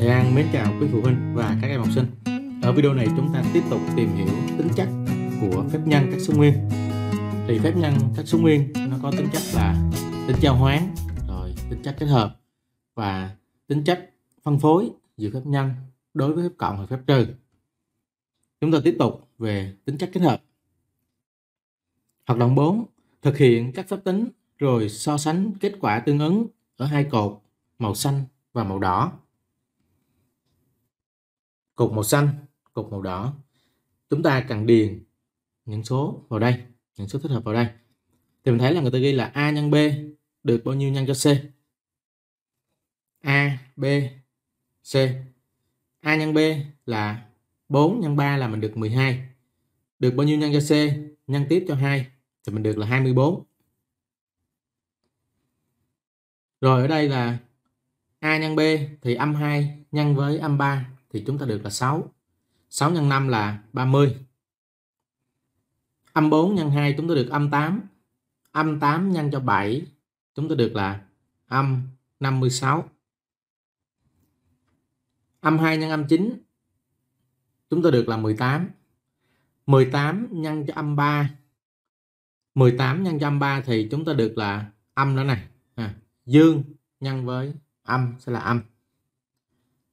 thầy an mến chào quý phụ huynh và các em học sinh. Ở video này chúng ta tiếp tục tìm hiểu tính chất của phép nhân các số nguyên. Thì phép nhân các số nguyên nó có tính chất là tính giao hoán, rồi tính chất kết hợp và tính chất phân phối giữa phép nhân đối với phép cộng và phép trừ. Chúng ta tiếp tục về tính chất kết hợp. Hoạt động 4, thực hiện các phép tính rồi so sánh kết quả tương ứng ở hai cột màu xanh và màu đỏ cột màu xanh cột màu đỏ chúng ta cần điền những số vào đây những số thích hợp vào đây thì mình thấy là người ta ghi là a nhân b được bao nhiêu nhân cho c a b c a nhân b là 4 nhân 3 là mình được 12 được bao nhiêu nhân cho c nhân tiếp cho 2 thì mình được là 24 rồi ở đây là a nhân b thì âm 2 nhân với âm 3 thì chúng ta được là 6. 6 nhân 5 là 30. Âm 4 nhân 2 chúng ta được âm 8. Âm 8 nhân cho 7 chúng ta được là âm 56. Âm 2 nhân âm 9 chúng ta được là 18. 18 nhân cho âm 3 18 nhân cho âm 3 thì chúng ta được là âm nữa này. À, dương nhân với âm sẽ là âm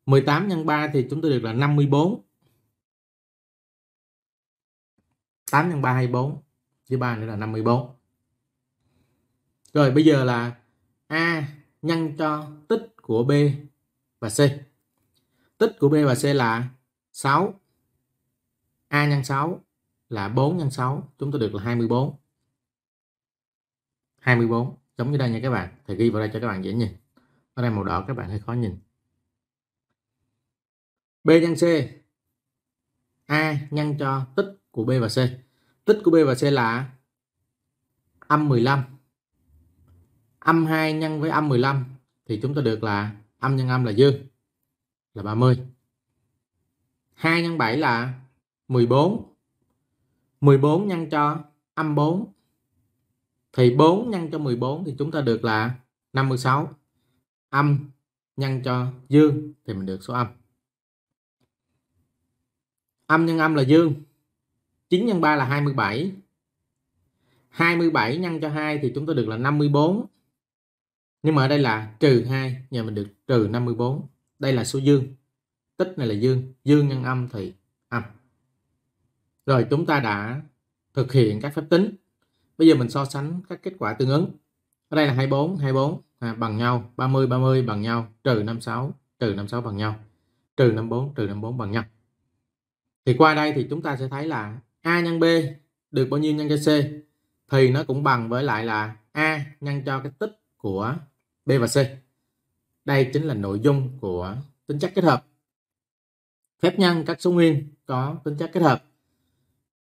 18 nhân 3 thì chúng tôi được là 54. 8 nhân 3 24 với 3 nữa là 54. Rồi bây giờ là A nhân cho tích của B và C. Tích của B và C là 6. A nhân 6 là 4 nhân 6, chúng tôi được là 24. 24, giống như đây nha các bạn. Thầy ghi vào đây cho các bạn dễ nhìn. Ở đây màu đỏ các bạn hơi khó nhìn. B nhân C A nhân cho tích của B và C tích của B và C là âm 15 âm 2 nhân với âm 15 thì chúng ta được là âm nhân âm là dương là 30 2 nhân 7 là 14 14 nhân cho âm 4 thì 4 nhân cho 14 thì chúng ta được là 56 âm nhân cho dương thì mình được số âm âm nhân âm là dương 9 nhân 3 là 27 27 nhân cho 2 thì chúng ta được là 54 nhưng mà ở đây là trừ 2 nhà mình được trừ 54 đây là số dương tích này là dương dương nhân âm thì âm rồi chúng ta đã thực hiện các phép tính bây giờ mình so sánh các kết quả tương ứng ở đây là 24 24 à, bằng nhau 30 30 bằng nhau trừ 56 trừ 56 bằng nhau trừ 54 trừ 54 bằng nhau thì qua đây thì chúng ta sẽ thấy là a nhân b được bao nhiêu nhân cho c thì nó cũng bằng với lại là a nhân cho cái tích của b và c đây chính là nội dung của tính chất kết hợp phép nhân các số nguyên có tính chất kết hợp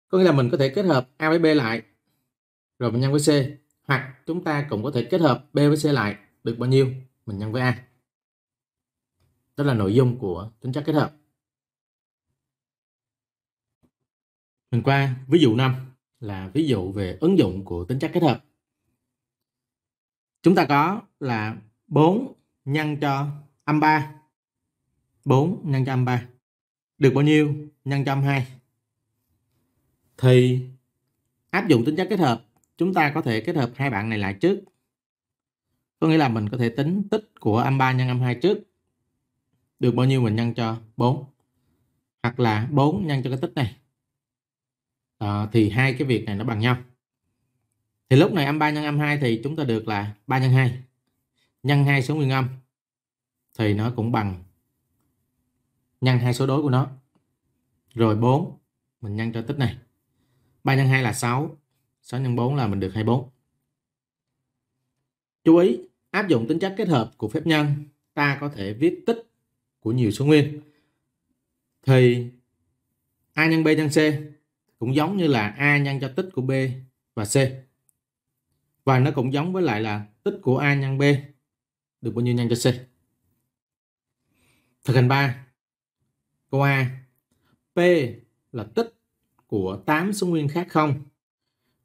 có nghĩa là mình có thể kết hợp a với b lại rồi mình nhân với c hoặc chúng ta cũng có thể kết hợp b với c lại được bao nhiêu mình nhân với a đó là nội dung của tính chất kết hợp Phần qua ví dụ 5 là ví dụ về ứng dụng của tính chất kết hợp. Chúng ta có là 4 nhân cho âm 3. 4 nhân cho âm 3 được bao nhiêu? Nhân cho âm 2. Thì áp dụng tính chất kết hợp, chúng ta có thể kết hợp hai bạn này lại trước. Có nghĩa là mình có thể tính tích của âm 3 nhân âm 2 trước. Được bao nhiêu mình nhân cho 4. Hoặc là 4 nhân cho cái tích này à, thì hai cái việc này nó bằng nhau thì lúc này âm 3 nhân âm 2 thì chúng ta được là 3 nhân 2 nhân 2 số nguyên âm thì nó cũng bằng nhân hai số đối của nó rồi 4 mình nhân cho tích này 3 nhân 2 là 6 6 nhân 4 là mình được 24 chú ý áp dụng tính chất kết hợp của phép nhân ta có thể viết tích của nhiều số nguyên thì a nhân b nhân c cũng giống như là a nhân cho tích của b và c và nó cũng giống với lại là tích của a nhân b được bao nhiêu nhân cho c thực hành 3 câu a p là tích của 8 số nguyên khác không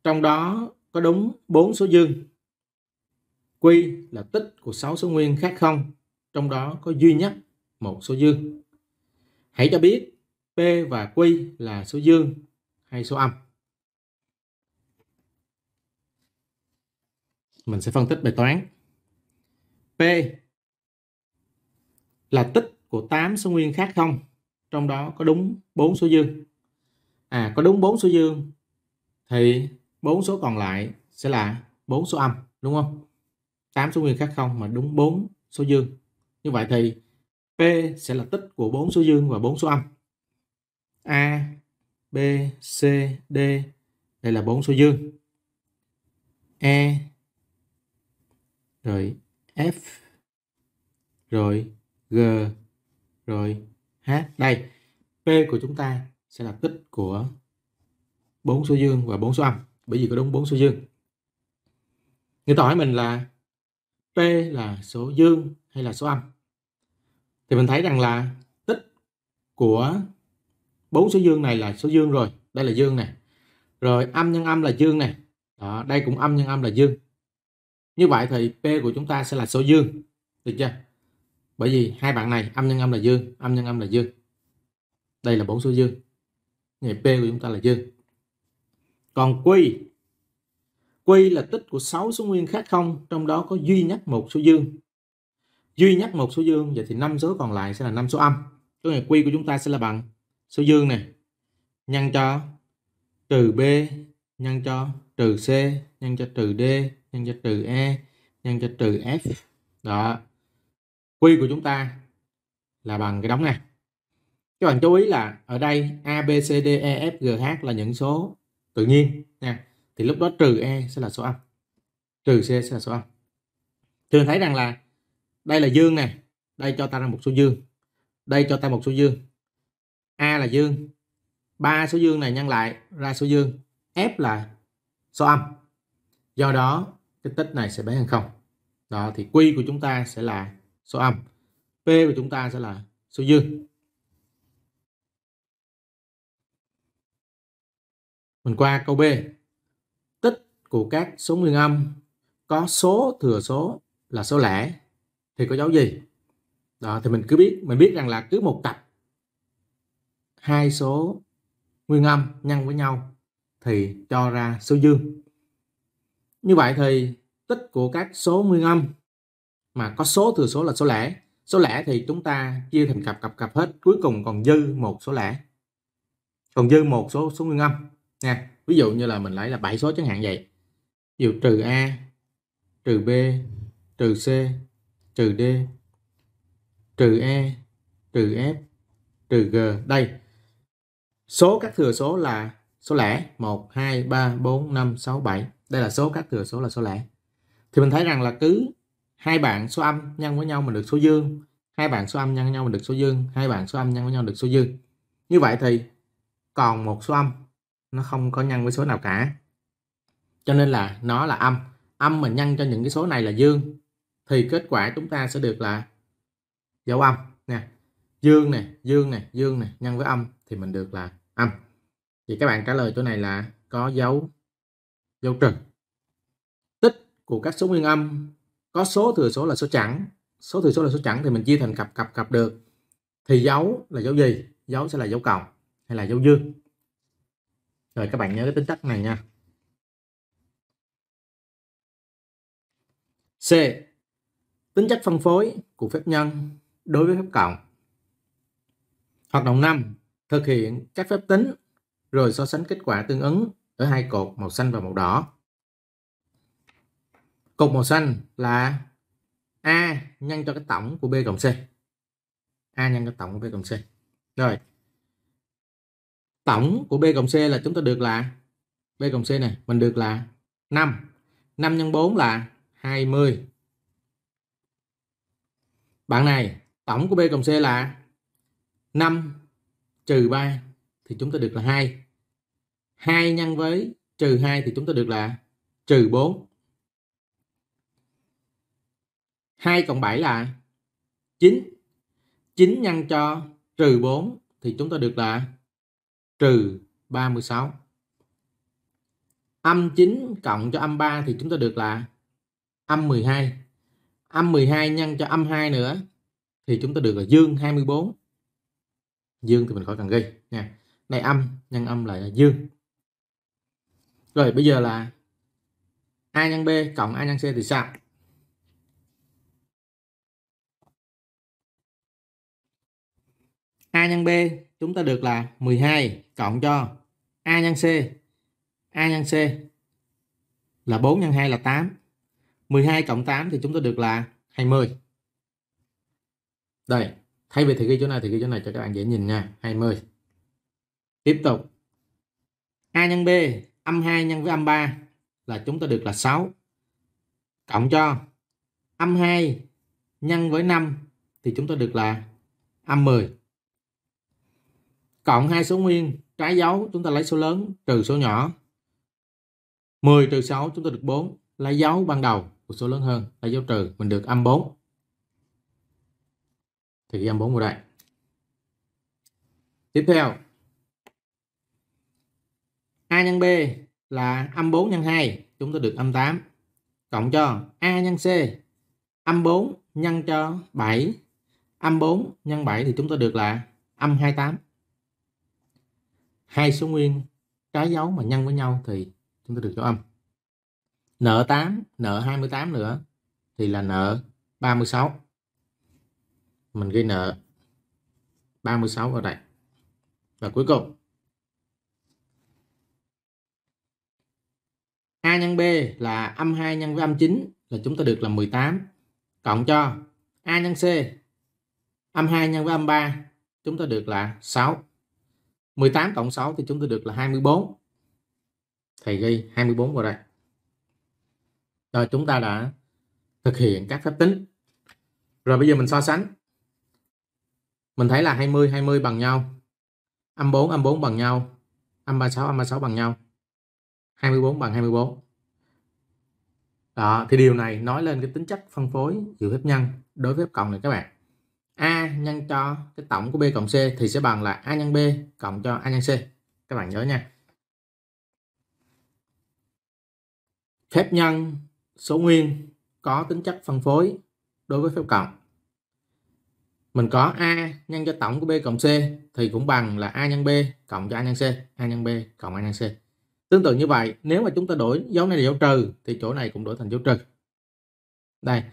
trong đó có đúng 4 số dương q là tích của 6 số nguyên khác không trong đó có duy nhất một số dương hãy cho biết P và Q là số dương hay số âm. Mình sẽ phân tích bài toán. P là tích của 8 số nguyên khác không? Trong đó có đúng 4 số dương. À có đúng 4 số dương thì 4 số còn lại sẽ là 4 số âm đúng không? 8 số nguyên khác không mà đúng 4 số dương. Như vậy thì P sẽ là tích của 4 số dương và 4 số âm. A B, C, D. Đây là bốn số dương. E rồi F rồi G rồi H. Đây, P của chúng ta sẽ là tích của bốn số dương và bốn số âm bởi vì có đúng bốn số dương. Người ta hỏi mình là P là số dương hay là số âm? Thì mình thấy rằng là tích của bốn số dương này là số dương rồi đây là dương này rồi âm nhân âm là dương này đó, đây cũng âm nhân âm là dương như vậy thì p của chúng ta sẽ là số dương được chưa bởi vì hai bạn này âm nhân âm là dương âm nhân âm là dương đây là bốn số dương ngày p của chúng ta là dương còn q q là tích của sáu số nguyên khác không trong đó có duy nhất một số dương duy nhất một số dương vậy thì năm số còn lại sẽ là năm số âm có nghĩa q của chúng ta sẽ là bằng số dương này nhân cho trừ b nhân cho trừ c nhân cho trừ d nhân cho trừ e nhân cho trừ f đó quy của chúng ta là bằng cái đóng này các bạn chú ý là ở đây a b c d e f g h là những số tự nhiên nha thì lúc đó trừ e sẽ là số âm trừ c sẽ là số âm thường thấy rằng là đây là dương này đây cho ta ra một số dương đây cho ta một số dương A là dương ba số dương này nhân lại ra số dương F là số âm do đó cái tích này sẽ bé hơn không đó thì Q của chúng ta sẽ là số âm P của chúng ta sẽ là số dương mình qua câu B tích của các số nguyên âm có số thừa số là số lẻ thì có dấu gì đó thì mình cứ biết mình biết rằng là cứ một cặp hai số nguyên âm nhân với nhau thì cho ra số dương. Như vậy thì tích của các số nguyên âm mà có số thừa số là số lẻ. Số lẻ thì chúng ta chia thành cặp cặp cặp hết, cuối cùng còn dư một số lẻ. Còn dư một số số nguyên âm nha. Ví dụ như là mình lấy là bảy số chẳng hạn vậy. Ví dụ trừ A, trừ B, trừ C, trừ D, trừ E, trừ F, trừ G. Đây, Số các thừa số là số lẻ 1, 2, 3, 4, 5, 6, 7. Đây là số các thừa số là số lẻ. Thì mình thấy rằng là cứ hai bạn số âm nhân với nhau mình được số dương, hai bạn số âm nhân với nhau mình được số dương, hai bạn số âm nhân với nhau được số dương. Như vậy thì còn một số âm nó không có nhân với số nào cả. Cho nên là nó là âm. Âm mình nhân cho những cái số này là dương thì kết quả chúng ta sẽ được là dấu âm nè dương nè dương nè dương nè nhân với âm thì mình được là âm thì các bạn trả lời chỗ này là có dấu dấu trừ tích của các số nguyên âm có số thừa số là số chẵn số thừa số là số chẵn thì mình chia thành cặp cặp cặp được thì dấu là dấu gì dấu sẽ là dấu cộng hay là dấu dương rồi các bạn nhớ cái tính chất này nha C. Tính chất phân phối của phép nhân đối với phép cộng. Hoạt động 5 thực hiện các phép tính rồi so sánh kết quả tương ứng ở hai cột màu xanh và màu đỏ. Cột màu xanh là A nhân cho cái tổng của B cộng C. A nhân cho tổng của B cộng C. Rồi. Tổng của B cộng C là chúng ta được là B cộng C này, mình được là 5. 5 nhân 4 là 20. Bạn này, tổng của B cộng C là 5 trừ 3 thì chúng ta được là 2. 2 nhân với trừ 2 thì chúng ta được là trừ 4. 2 cộng 7 là 9. 9 nhân cho trừ 4 thì chúng ta được là trừ 36. Âm 9 cộng cho âm 3 thì chúng ta được là âm 12. Âm 12 nhân cho âm 2 nữa thì chúng ta được là dương 24 dương thì mình khỏi cần ghi nha này âm nhân âm lại là dương rồi bây giờ là a nhân b cộng a nhân c thì sao a nhân b chúng ta được là 12 cộng cho a nhân c a nhân c là 4 nhân 2 là 8 12 cộng 8 thì chúng ta được là 20 đây thay vì thì ghi chỗ này thì ghi chỗ này cho các bạn dễ nhìn nha 20 tiếp tục a nhân b âm 2 nhân với âm 3 là chúng ta được là 6 cộng cho âm 2 nhân với 5 thì chúng ta được là âm 10 cộng hai số nguyên trái dấu chúng ta lấy số lớn trừ số nhỏ 10 trừ 6 chúng ta được 4 lấy dấu ban đầu của số lớn hơn lấy dấu trừ mình được âm 4 thì em 4 vào đây tiếp theo a nhân b là âm 4 nhân 2 chúng ta được âm 8 cộng cho a nhân c âm 4 nhân cho 7 âm 4 nhân 7 thì chúng ta được là âm 28 hai số nguyên trái dấu mà nhân với nhau thì chúng ta được cho âm nợ 8 nợ 28 nữa thì là nợ 36 mình ghi nợ 36 vào đây và cuối cùng A nhân B là âm 2 nhân với âm 9 là chúng ta được là 18 cộng cho A nhân C âm 2 nhân với âm 3 chúng ta được là 6 18 cộng 6 thì chúng ta được là 24 thầy ghi 24 vào đây rồi chúng ta đã thực hiện các phép tính rồi bây giờ mình so sánh mình thấy là 20, 20 bằng nhau. Âm 4, âm 4 bằng nhau. Âm 36, âm 36 bằng nhau. 24 bằng 24. Đó, thì điều này nói lên cái tính chất phân phối giữa phép nhân đối với phép cộng này các bạn. A nhân cho cái tổng của B cộng C thì sẽ bằng là A nhân B cộng cho A nhân C. Các bạn nhớ nha. Phép nhân số nguyên có tính chất phân phối đối với phép cộng mình có a nhân cho tổng của b cộng c thì cũng bằng là a nhân b cộng cho a nhân c a nhân b cộng a nhân c tương tự như vậy nếu mà chúng ta đổi dấu này là dấu trừ thì chỗ này cũng đổi thành dấu trừ đây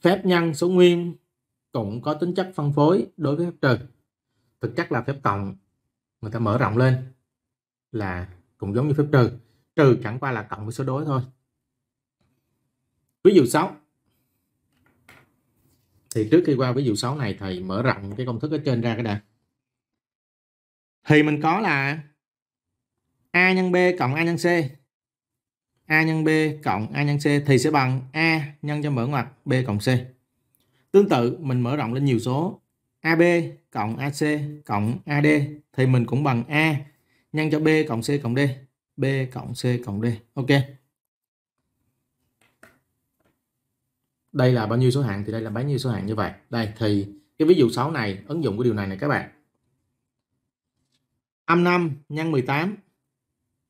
phép nhân số nguyên cũng có tính chất phân phối đối với phép trừ thực chất là phép cộng người ta mở rộng lên là cũng giống như phép trừ trừ chẳng qua là cộng với số đối thôi ví dụ 6 thì trước khi qua ví dụ 6 này thầy mở rộng cái công thức ở trên ra cái đã thì mình có là a nhân b cộng a nhân c a nhân b cộng a nhân c thì sẽ bằng a nhân cho mở ngoặc b cộng c tương tự mình mở rộng lên nhiều số ab cộng ac cộng ad thì mình cũng bằng a nhân cho b cộng c cộng d b cộng c cộng d ok đây là bao nhiêu số hạng thì đây là bao nhiêu số hạng như vậy đây thì cái ví dụ 6 này ứng dụng cái điều này này các bạn âm 5 nhân 18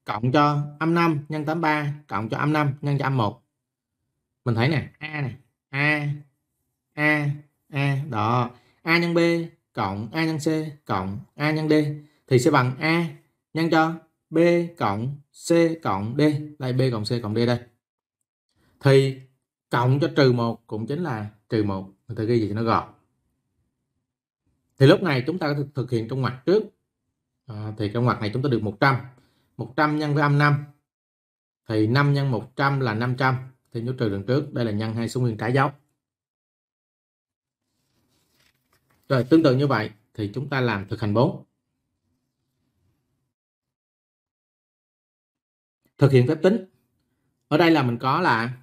cộng cho âm 5 nhân 83 cộng cho âm 5 nhân cho âm 1 mình thấy nè a nè a a a đó a nhân b cộng a nhân c cộng a nhân d thì sẽ bằng a nhân cho b cộng c cộng d đây b cộng c cộng d đây thì cộng cho trừ 1 cũng chính là trừ 1 người ta ghi gì cho nó gọn thì lúc này chúng ta thực hiện trong ngoặc trước à, thì trong ngoặc này chúng ta được 100 100 nhân với âm 5 thì 5 nhân 100 là 500 thì nhớ trừ lần trước đây là nhân hai số nguyên trái dấu rồi tương tự như vậy thì chúng ta làm thực hành 4 thực hiện phép tính ở đây là mình có là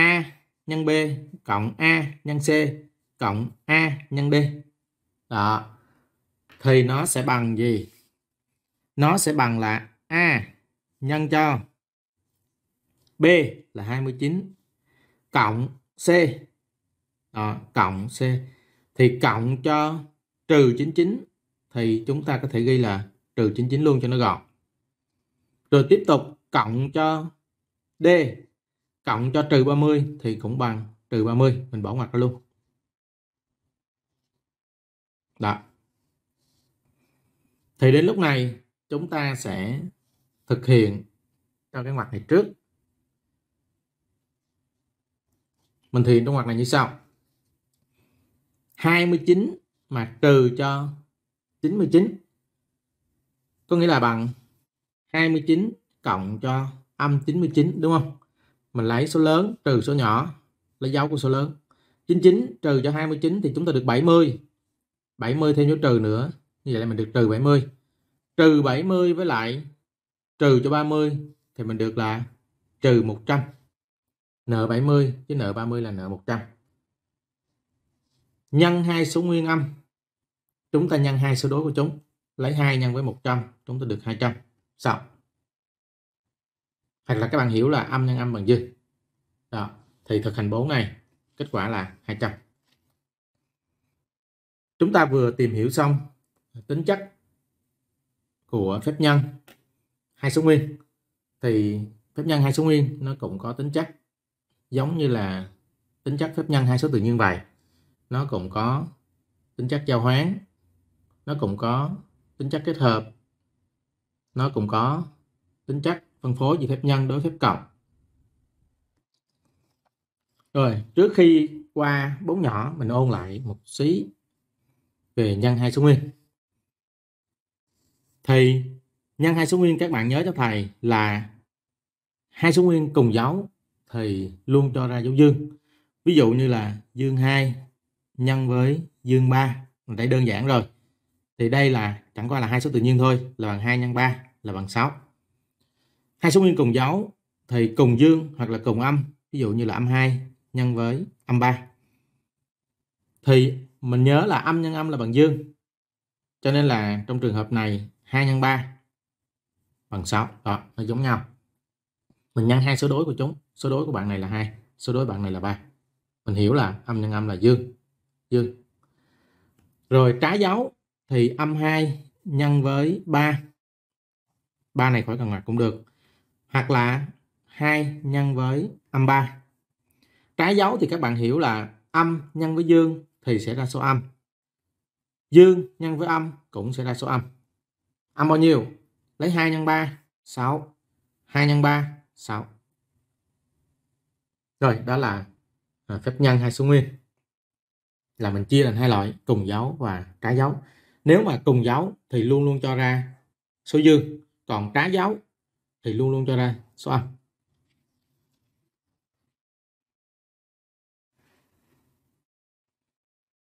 A nhân B cộng A nhân C cộng A nhân D. Đó. Thì nó sẽ bằng gì? Nó sẽ bằng là A nhân cho B là 29 cộng C. Đó, cộng C. Thì cộng cho trừ 99 thì chúng ta có thể ghi là trừ 99 luôn cho nó gọn. Rồi tiếp tục cộng cho D cộng cho trừ 30 thì cũng bằng trừ 30 mình bỏ ngoặc ra luôn đó thì đến lúc này chúng ta sẽ thực hiện cho cái ngoặc này trước mình thiền trong ngoặc này như sau 29 mà trừ cho 99 có nghĩa là bằng 29 cộng cho âm 99 đúng không mình lấy số lớn trừ số nhỏ lấy dấu của số lớn 99 trừ cho 29 thì chúng ta được 70 70 thêm dấu trừ nữa như vậy là mình được trừ 70 trừ 70 với lại trừ cho 30 thì mình được là trừ 100 nợ 70 chứ nợ 30 là nợ 100 nhân hai số nguyên âm chúng ta nhân hai số đối của chúng lấy 2 nhân với 100 chúng ta được 200 xong hoặc là các bạn hiểu là âm nhân âm bằng dư đó thì thực hành 4 này kết quả là 200 chúng ta vừa tìm hiểu xong tính chất của phép nhân hai số nguyên thì phép nhân hai số nguyên nó cũng có tính chất giống như là tính chất phép nhân hai số tự nhiên vậy nó cũng có tính chất giao hoán nó cũng có tính chất kết hợp nó cũng có tính chất phân phối giữa phép nhân đối phép cộng rồi trước khi qua bốn nhỏ mình ôn lại một xí về nhân hai số nguyên thì nhân hai số nguyên các bạn nhớ cho thầy là hai số nguyên cùng dấu thì luôn cho ra dấu dương ví dụ như là dương 2 nhân với dương 3 mình thấy đơn giản rồi thì đây là chẳng qua là hai số tự nhiên thôi là bằng 2 nhân 3 là bằng 6 hai số nguyên cùng dấu thì cùng dương hoặc là cùng âm ví dụ như là âm 2 nhân với âm 3 thì mình nhớ là âm nhân âm là bằng dương cho nên là trong trường hợp này 2 nhân 3 bằng 6 đó nó giống nhau mình nhân hai số đối của chúng số đối của bạn này là 2 số đối bạn này là 3 mình hiểu là âm nhân âm là dương dương rồi trái dấu thì âm 2 nhân với 3 3 này khỏi cần ngoặt cũng được hoặc là 2 nhân với âm 3. Trái dấu thì các bạn hiểu là âm nhân với dương thì sẽ ra số âm. Dương nhân với âm cũng sẽ ra số âm. Âm bao nhiêu? Lấy 2 nhân 3, 6. 2 nhân 3, 6. Rồi, đó là à, phép nhân hai số nguyên. Là mình chia thành hai loại, cùng dấu và trái dấu. Nếu mà cùng dấu thì luôn luôn cho ra số dương, còn trái dấu thầy luôn luôn cho ra số âm.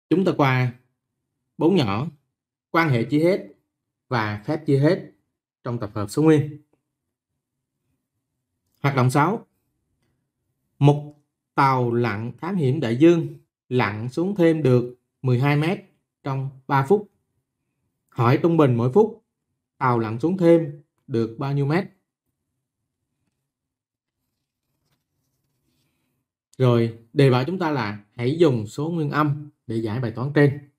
chúng ta qua bốn nhỏ quan hệ chia hết và phép chia hết trong tập hợp số nguyên hoạt động 6 một tàu lặn thám hiểm đại dương lặn xuống thêm được 12 mét trong 3 phút hỏi trung bình mỗi phút tàu lặn xuống thêm được bao nhiêu mét Rồi đề bảo chúng ta là hãy dùng số nguyên âm để giải bài toán trên.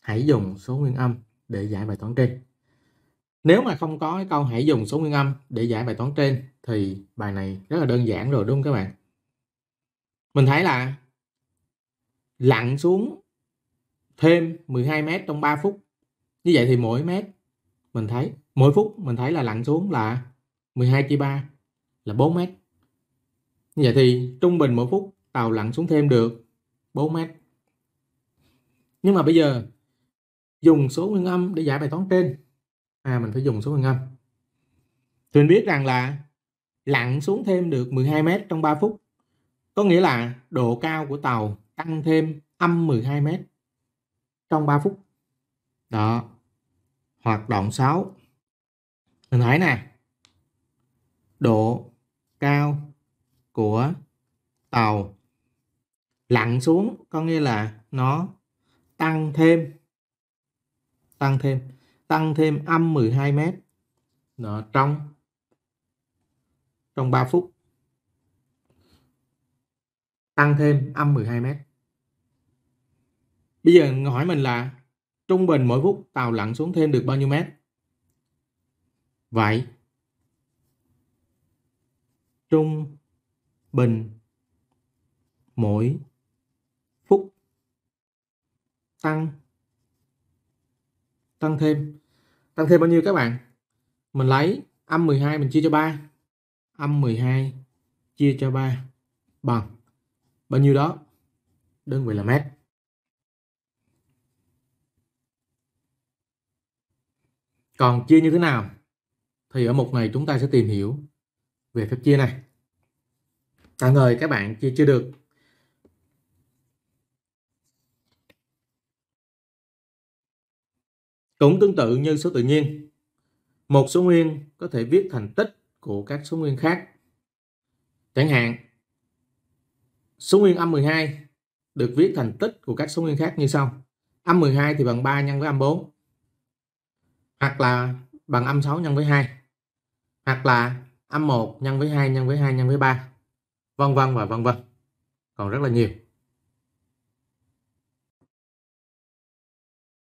Hãy dùng số nguyên âm để giải bài toán trên. Nếu mà không có cái câu hãy dùng số nguyên âm để giải bài toán trên thì bài này rất là đơn giản rồi đúng không các bạn? Mình thấy là lặn xuống thêm 12 mét trong 3 phút. Như vậy thì mỗi mét mình thấy mỗi phút mình thấy là lặn xuống là 12 chia 3 là 4 mét Vậy thì trung bình mỗi phút tàu lặn xuống thêm được 4 mét. Nhưng mà bây giờ dùng số nguyên âm để giải bài toán trên. À mình phải dùng số nguyên âm. Thì mình biết rằng là lặn xuống thêm được 12 mét trong 3 phút. Có nghĩa là độ cao của tàu tăng thêm âm 12 mét trong 3 phút. Đó. Hoạt động 6. Mình thấy nè. Độ cao của tàu lặn xuống có nghĩa là nó tăng thêm tăng thêm tăng thêm âm 12 mét Đó, trong trong 3 phút tăng thêm âm 12 mét bây giờ hỏi mình là trung bình mỗi phút tàu lặn xuống thêm được bao nhiêu mét vậy trung bình mỗi phút tăng tăng thêm tăng thêm bao nhiêu các bạn mình lấy âm 12 mình chia cho 3 âm 12 chia cho 3 bằng bao nhiêu đó đơn vị là mét còn chia như thế nào thì ở mục này chúng ta sẽ tìm hiểu về phép chia này ca ngợi các bạn chưa chưa được cũng tương tự như số tự nhiên một số nguyên có thể viết thành tích của các số nguyên khác chẳng hạn số nguyên âm 12 được viết thành tích của các số nguyên khác như sau âm 12 thì bằng 3 nhân với âm 4 hoặc là bằng âm 6 nhân với 2 hoặc là âm 1 nhân với 2 nhân với 2 nhân với 3 vân vân và vân vân còn rất là nhiều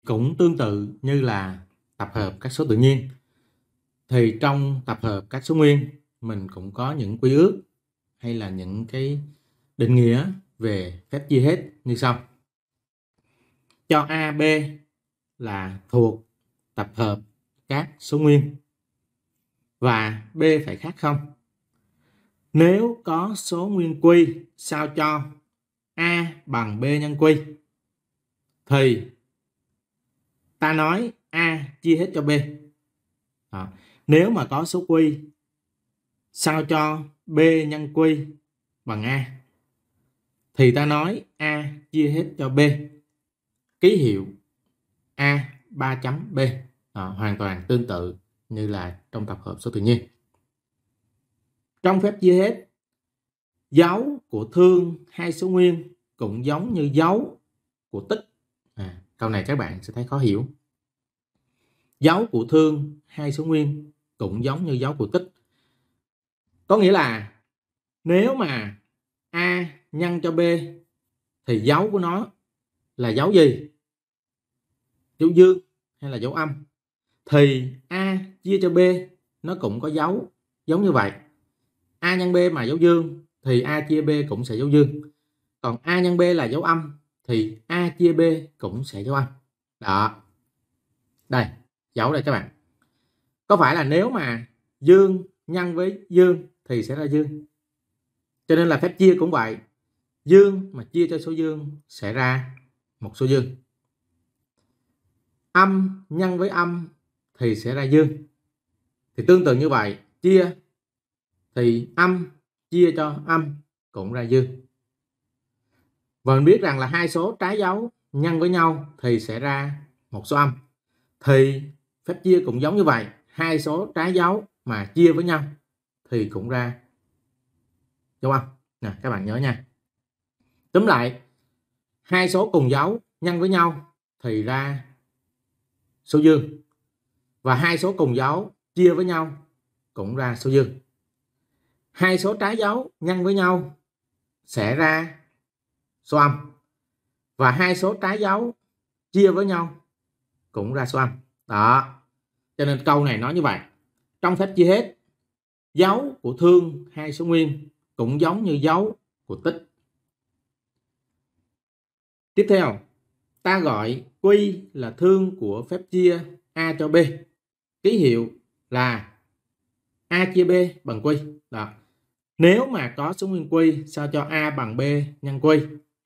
cũng tương tự như là tập hợp các số tự nhiên thì trong tập hợp các số nguyên mình cũng có những quy ước hay là những cái định nghĩa về phép chia hết như sau cho a b là thuộc tập hợp các số nguyên và b phải khác không nếu có số nguyên quy sao cho A bằng B nhân quy thì ta nói A chia hết cho B. Đó. Nếu mà có số quy sao cho B nhân quy bằng A thì ta nói A chia hết cho B. Ký hiệu A 3 chấm B. Đó, hoàn toàn tương tự như là trong tập hợp số tự nhiên. Trong phép chia hết, dấu của thương hai số nguyên cũng giống như dấu của tích. À, câu này các bạn sẽ thấy khó hiểu. Dấu của thương hai số nguyên cũng giống như dấu của tích. Có nghĩa là nếu mà A nhân cho B thì dấu của nó là dấu gì? Dấu dương hay là dấu âm? Thì A chia cho B nó cũng có dấu giống như vậy a nhân b mà dấu dương thì a chia b cũng sẽ dấu dương còn a nhân b là dấu âm thì a chia b cũng sẽ dấu âm đó đây dấu đây các bạn có phải là nếu mà dương nhân với dương thì sẽ ra dương cho nên là phép chia cũng vậy dương mà chia cho số dương sẽ ra một số dương âm nhân với âm thì sẽ ra dương thì tương tự như vậy chia thì âm chia cho âm cũng ra dương. và mình biết rằng là hai số trái dấu nhân với nhau thì sẽ ra một số âm thì phép chia cũng giống như vậy hai số trái dấu mà chia với nhau thì cũng ra dấu âm nè các bạn nhớ nha tóm lại hai số cùng dấu nhân với nhau thì ra số dương và hai số cùng dấu chia với nhau cũng ra số dương hai số trái dấu nhân với nhau sẽ ra số âm và hai số trái dấu chia với nhau cũng ra số âm đó cho nên câu này nói như vậy trong phép chia hết dấu của thương hai số nguyên cũng giống như dấu của tích tiếp theo ta gọi quy là thương của phép chia a cho b ký hiệu là a chia b bằng quy đó nếu mà có số nguyên quy sao cho A bằng B nhân quy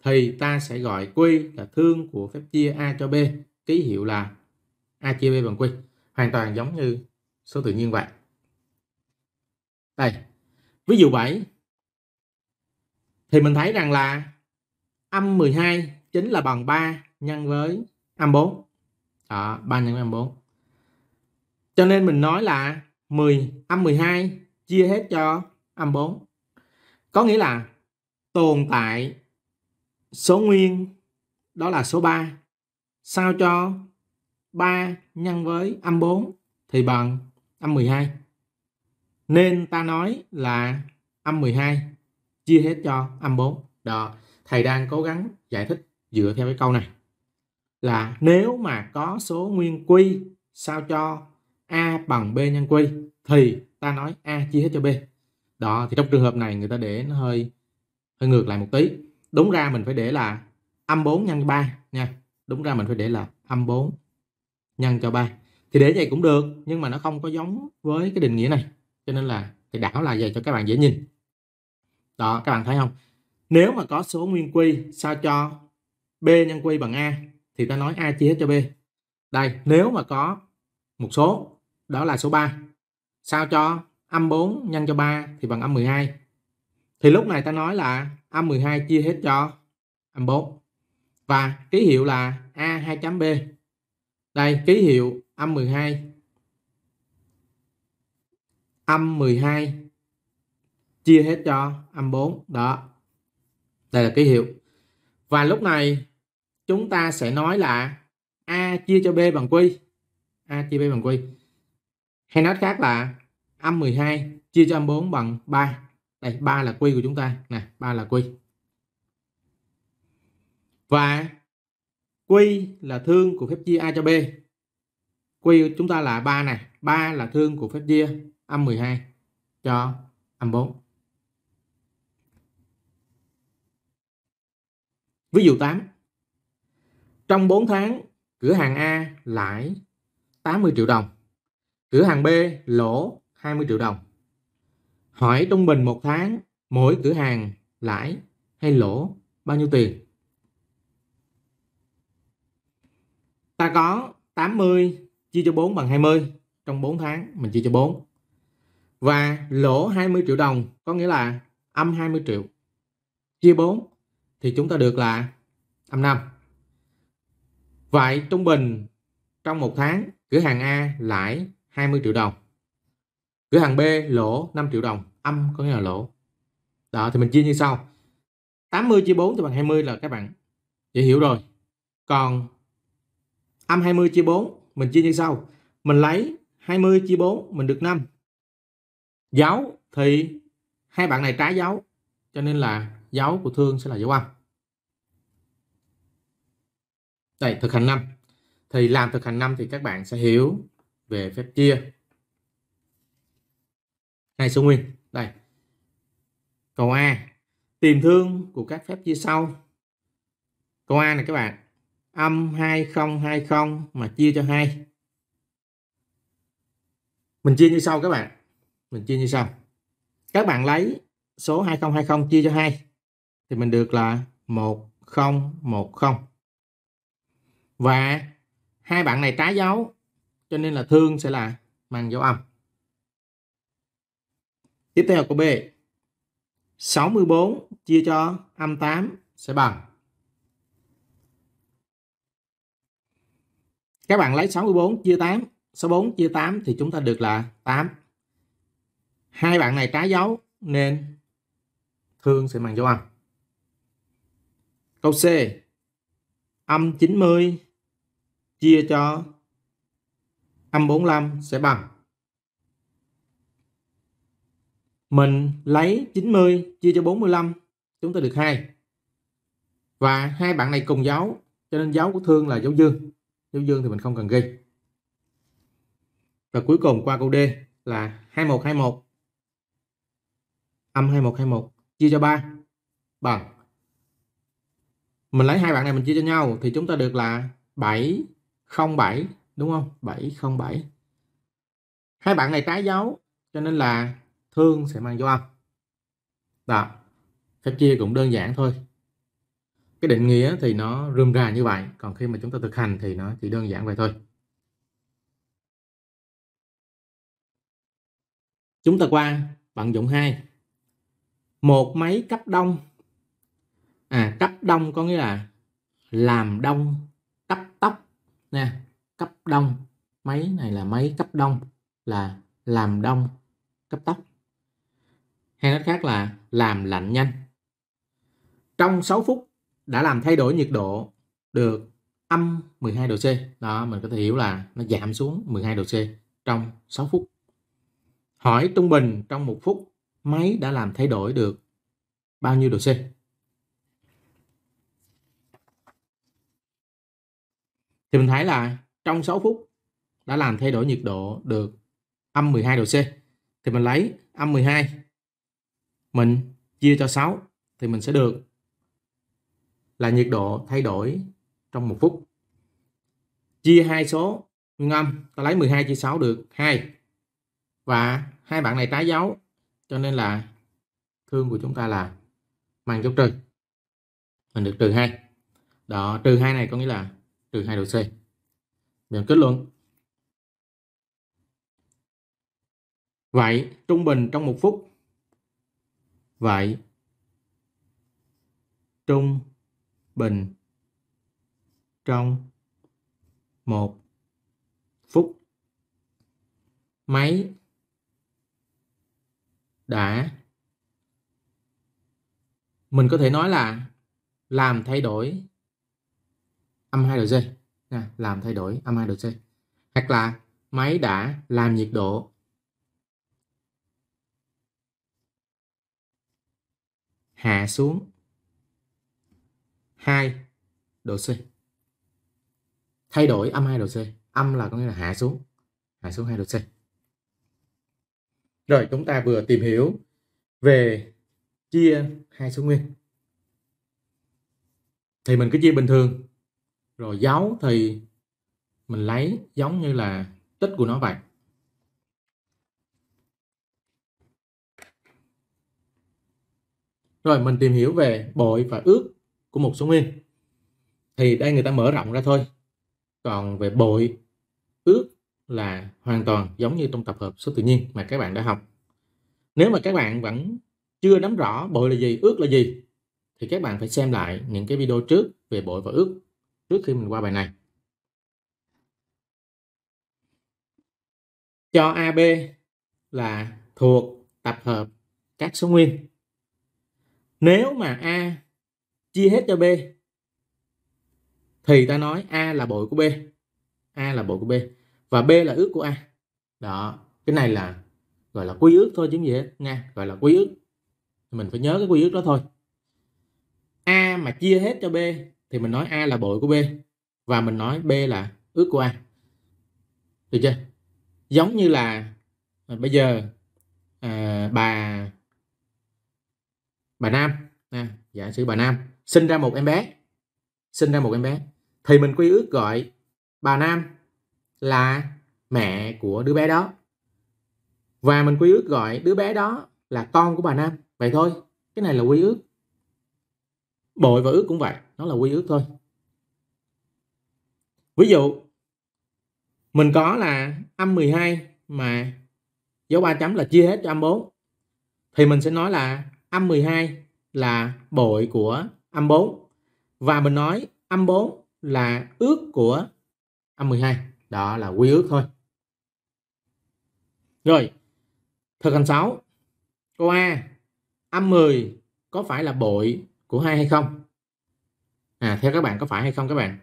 thì ta sẽ gọi quy là thương của phép chia A cho B, ký hiệu là A chia B bằng quy Hoàn toàn giống như số tự nhiên vậy. Đây, ví dụ 7 thì mình thấy rằng là âm 12 chính là bằng 3 nhân với âm 4. Đó, 3 nhân với âm 4. Cho nên mình nói là 10 âm 12 chia hết cho 24. Có nghĩa là tồn tại số nguyên đó là số 3 sao cho 3 nhân với âm 4 thì bằng âm 12. Nên ta nói là âm 12 chia hết cho âm 4. Đó, thầy đang cố gắng giải thích dựa theo cái câu này là nếu mà có số nguyên quy sao cho a bằng b nhân quy thì ta nói a chia hết cho b đó thì trong trường hợp này người ta để nó hơi hơi ngược lại một tí đúng ra mình phải để là âm 4 nhân 3 nha đúng ra mình phải để là âm 4 nhân cho 3 thì để vậy cũng được nhưng mà nó không có giống với cái định nghĩa này cho nên là thì đảo là vậy cho các bạn dễ nhìn đó các bạn thấy không nếu mà có số nguyên quy sao cho b nhân quy bằng a thì ta nói a chia hết cho b đây nếu mà có một số đó là số 3 sao cho âm 4 nhân cho 3 thì bằng âm 12. Thì lúc này ta nói là âm 12 chia hết cho âm 4. Và ký hiệu là A 2 chấm B. Đây, ký hiệu âm 12. Âm 12 chia hết cho âm 4. Đó. Đây là ký hiệu. Và lúc này chúng ta sẽ nói là A chia cho B bằng Q. A chia B bằng Q. Hay nói khác là âm 12 chia cho âm 4 bằng 3. Đây 3 là quy của chúng ta nè, 3 là quy. Và quy là thương của phép chia A cho B. Quy của chúng ta là 3 này, 3 là thương của phép chia âm 12 cho âm 4. Ví dụ 8. Trong 4 tháng, cửa hàng A lãi 80 triệu đồng. Cửa hàng B lỗ 20 triệu đồng. Hỏi trung bình một tháng mỗi cửa hàng lãi hay lỗ bao nhiêu tiền? Ta có 80 chia cho 4 bằng 20 trong 4 tháng mình chia cho 4. Và lỗ 20 triệu đồng có nghĩa là âm 20 triệu chia 4 thì chúng ta được là âm 5. Vậy trung bình trong một tháng cửa hàng A lãi 20 triệu đồng cửa hàng B lỗ 5 triệu đồng âm có nghĩa là lỗ đó thì mình chia như sau 80 chia 4 thì bằng 20 là các bạn dễ hiểu rồi còn âm 20 chia 4 mình chia như sau mình lấy 20 chia 4 mình được 5 dấu thì hai bạn này trái dấu cho nên là dấu của thương sẽ là dấu âm đây thực hành 5 thì làm thực hành 5 thì các bạn sẽ hiểu về phép chia hai số nguyên đây câu a tìm thương của các phép chia sau câu a này các bạn âm 2020 mà chia cho 2 mình chia như sau các bạn mình chia như sau các bạn lấy số 2020 chia cho 2 thì mình được là 1010 và hai bạn này trái dấu cho nên là thương sẽ là mang dấu âm Tiếp theo câu B. 64 chia cho âm 8 sẽ bằng. Các bạn lấy 64 chia 8. 64 chia 8 thì chúng ta được là 8. Hai bạn này trái dấu nên thương sẽ bằng dấu âm. Câu C. Âm 90 chia cho âm 45 sẽ bằng Mình lấy 90 chia cho 45 chúng ta được 2. Và hai bạn này cùng dấu cho nên dấu của Thương là dấu dương. Dấu dương thì mình không cần ghi. Và cuối cùng qua câu D là 2121 âm 2121 chia cho 3 bằng mình lấy hai bạn này mình chia cho nhau thì chúng ta được là 707 đúng không? 707. Hai bạn này trái dấu cho nên là thương sẽ mang dấu âm đó phép chia cũng đơn giản thôi cái định nghĩa thì nó rơm ra như vậy còn khi mà chúng ta thực hành thì nó chỉ đơn giản vậy thôi chúng ta qua vận dụng 2 một máy cấp đông à cấp đông có nghĩa là làm đông cấp tốc nha cấp đông máy này là máy cấp đông là làm đông cấp tốc hay nói khác là làm lạnh nhanh. Trong 6 phút đã làm thay đổi nhiệt độ được âm 12 độ C. Đó, mình có thể hiểu là nó giảm xuống 12 độ C trong 6 phút. Hỏi trung bình trong 1 phút máy đã làm thay đổi được bao nhiêu độ C? Thì mình thấy là trong 6 phút đã làm thay đổi nhiệt độ được âm 12 độ C. Thì mình lấy âm 12 mình chia cho 6 thì mình sẽ được là nhiệt độ thay đổi trong một phút. Chia hai số nguyên âm, ta lấy 12 chia 6 được 2. Và hai bạn này trái dấu cho nên là thương của chúng ta là mang dấu trừ. Mình được trừ 2. Đó, trừ 2 này có nghĩa là trừ 2 độ C. Mình kết luận. Vậy, trung bình trong một phút vậy trung bình trong một phút máy đã mình có thể nói là làm thay đổi âm 2 độ C à, làm thay đổi âm 2 độ C hoặc là máy đã làm nhiệt độ hạ xuống 2 độ C. Thay đổi âm 2 độ C. Âm là có nghĩa là hạ xuống. Hạ xuống 2 độ C. Rồi chúng ta vừa tìm hiểu về chia hai số nguyên. Thì mình cứ chia bình thường. Rồi dấu thì mình lấy giống như là tích của nó vậy. rồi mình tìm hiểu về bội và ước của một số nguyên thì đây người ta mở rộng ra thôi còn về bội ước là hoàn toàn giống như trong tập hợp số tự nhiên mà các bạn đã học nếu mà các bạn vẫn chưa nắm rõ bội là gì ước là gì thì các bạn phải xem lại những cái video trước về bội và ước trước khi mình qua bài này cho AB là thuộc tập hợp các số nguyên nếu mà a chia hết cho b thì ta nói a là bội của b a là bội của b và b là ước của a đó cái này là gọi là quy ước thôi chứ gì hết nha gọi là quy ước mình phải nhớ cái quy ước đó thôi a mà chia hết cho b thì mình nói a là bội của b và mình nói b là ước của a được chưa giống như là à, bây giờ à, bà bà nam à, giả dạ, sử bà nam sinh ra một em bé sinh ra một em bé thì mình quy ước gọi bà nam là mẹ của đứa bé đó và mình quy ước gọi đứa bé đó là con của bà nam vậy thôi cái này là quy ước bội và ước cũng vậy nó là quy ước thôi ví dụ mình có là âm 12 mà dấu ba chấm là chia hết cho âm 4 thì mình sẽ nói là âm 12 là bội của âm 4 và mình nói âm 4 là ước của âm 12 đó là quy ước thôi rồi thực hành 6 câu A âm 10 có phải là bội của hai hay không à theo các bạn có phải hay không các bạn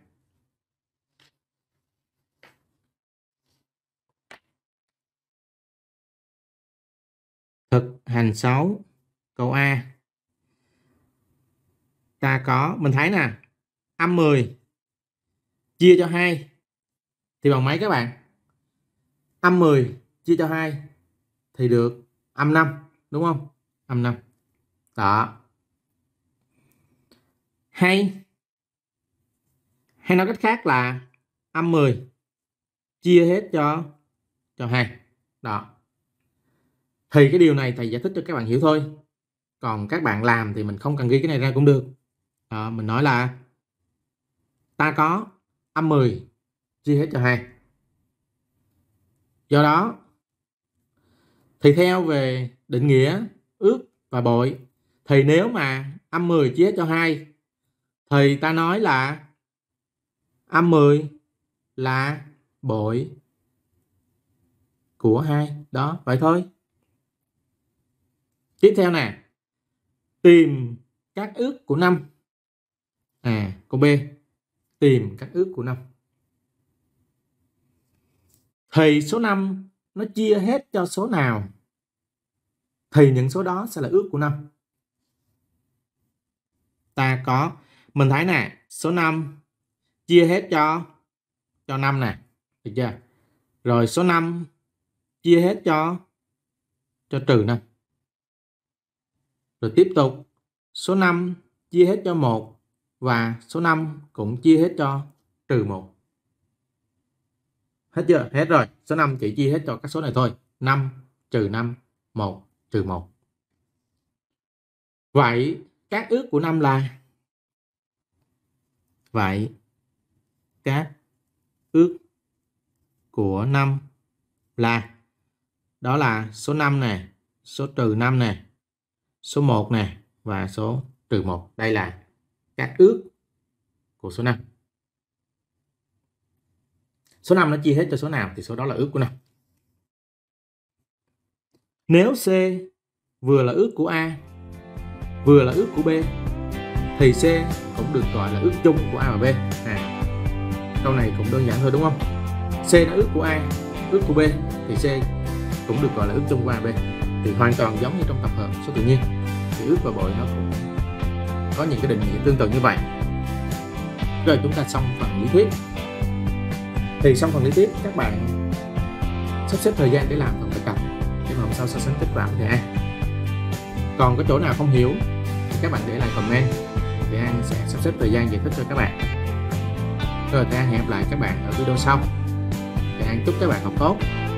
thực hành 6 câu A ta có mình thấy nè âm 10 chia cho 2 thì bằng mấy các bạn âm 10 chia cho 2 thì được âm 5 đúng không âm 5 đó hay hay nói cách khác là âm 10 chia hết cho cho 2 đó thì cái điều này thầy giải thích cho các bạn hiểu thôi còn các bạn làm thì mình không cần ghi cái này ra cũng được à, mình nói là ta có âm 10 chia hết cho 2 do đó thì theo về định nghĩa ước và bội thì nếu mà âm 10 chia hết cho 2 thì ta nói là âm 10 là bội của hai đó vậy thôi tiếp theo nè tìm các ước của năm à câu b tìm các ước của năm thì số 5 nó chia hết cho số nào thì những số đó sẽ là ước của năm ta có mình thấy nè số 5 chia hết cho cho năm nè được chưa rồi số 5 chia hết cho cho trừ 5 rồi tiếp tục, số 5 chia hết cho 1 và số 5 cũng chia hết cho trừ 1. Hết chưa? Hết rồi. Số 5 chỉ chia hết cho các số này thôi. 5 trừ 5, 1 trừ 1. Vậy các ước của năm là Vậy các ước của năm là đó là số 5 nè, số trừ 5 nè, số 1 nè và số trừ 1. Đây là các ước của số 5. Số 5 nó chia hết cho số nào thì số đó là ước của 5. Nếu C vừa là ước của A, vừa là ước của B thì C cũng được gọi là ước chung của A và B. À, câu này cũng đơn giản thôi đúng không? C là ước của A, ước của B thì C cũng được gọi là ước chung của A và B thì hoàn toàn giống như trong tập hợp số tự nhiên thì ước và bội nó cũng có những cái định nghĩa tương tự như vậy rồi chúng ta xong phần lý thuyết thì xong phần lý thuyết các bạn sắp xếp thời gian để làm phần thực tập để mà hôm sau so sánh kết quả với đề còn có chỗ nào không hiểu thì các bạn để lại comment thì An sẽ sắp xếp thời gian giải thích cho các bạn rồi thì An hẹn gặp lại các bạn ở video sau thì An chúc các bạn học tốt